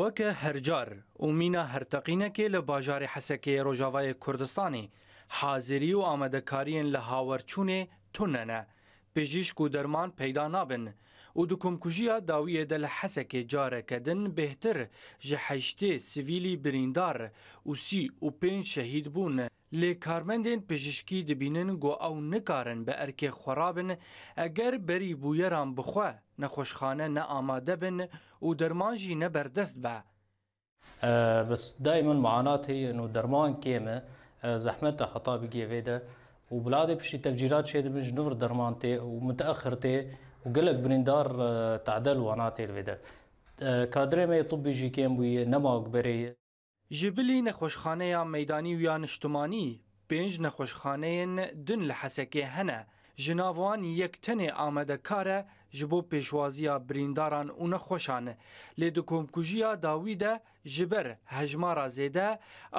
وەکە هەرجار و مینە هەرتەقینەکێ لە باژاری حەسەکەی ڕۆژاوای کوردستانی حازری و ئامادەکارین لە هاوەرچوونێ تونەنە پزیشک و دەرمان پەیدا نابن و دوکمکوژیە داویەدە لە حەسەکێ جارەکەدن بهتر ji heştê سیڤیلی بریندار و سی و پێنج شەهید بوون لê karmendên پزیشکی dibînin got ew nikarin bi erkê xwerabin eger berî bûyeran bixwe. نه خوشخانه نه آماده بن و درمان جی نه بردست به بس دائما معاناتي انه درمان كيما زحمتها حطا بجيفيدا وبلاد بشي تفجيرات شيء من جنوب درمان تي ومتاخر تي وقلق بنندار تعدل واناتي الفيدا كادري ما طبي جي كيم بوي نما اكبري جبلي نخوشخانه يا ميداني ويا نشتماني بينج نخوشخانه دن لحسكي هنا جناوان يكتني آمده كاره ji bo pêşwaziya birîndaran û nexweşan e. lê di komkujiya dawî de ji ber hejmara zêde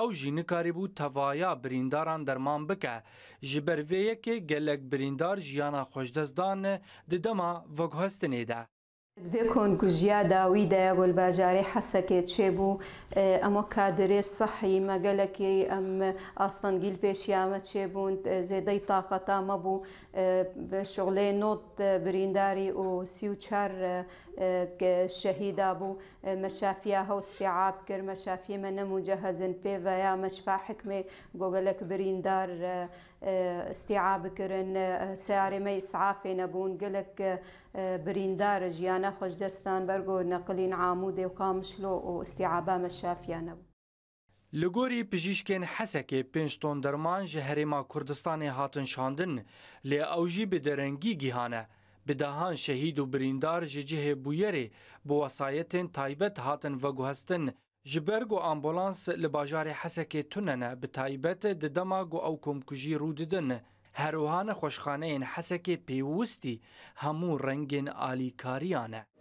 ew jî nikarî bû tevaya birîndaran derman bike ji ber vê yekê gelek birîndar jiyana xweşdestdan e, di dema veguhestinê de بێکۆن گوژیا داوی دایەگۆل باجارێ حەسەکێ چێبوو ئەمە کادرێ سەحی مەگەلەکی ئەم ئاستەنگیل پێشیامە چێبوون زێدەی تااقەتامە بوو شغلێ نۆت برینداری و سی و چار شەهیدا بوو مەشافیا هەستیعاب کرد مەشافی مە نەموجە هەزن پێڤیا مەشفا حکمێ گۆگەلک بریندار استيعاب كرن سارمي اسعافي نبون قلك بريندار جيانا خوش دستان برگو نقلين عامودي وقامشلو واستيعابا مشافيا نبون لگوری پزیشکên hesekê pênc tonderman ji herêma Kurdistanê hatin şandin lê ew jî bi derengî gîhane bi dehan şehîd û birîndar ji cihê bûyerê bi wesayetên taybet hatin veguhestin ji ber got ambûlans li bajarê Hesekê tune ne bi taybet di dema got ew komkujî rû didin. Herûhan xweşxaneyên Hesekê pêwistî hemû rengên alîkariyan e.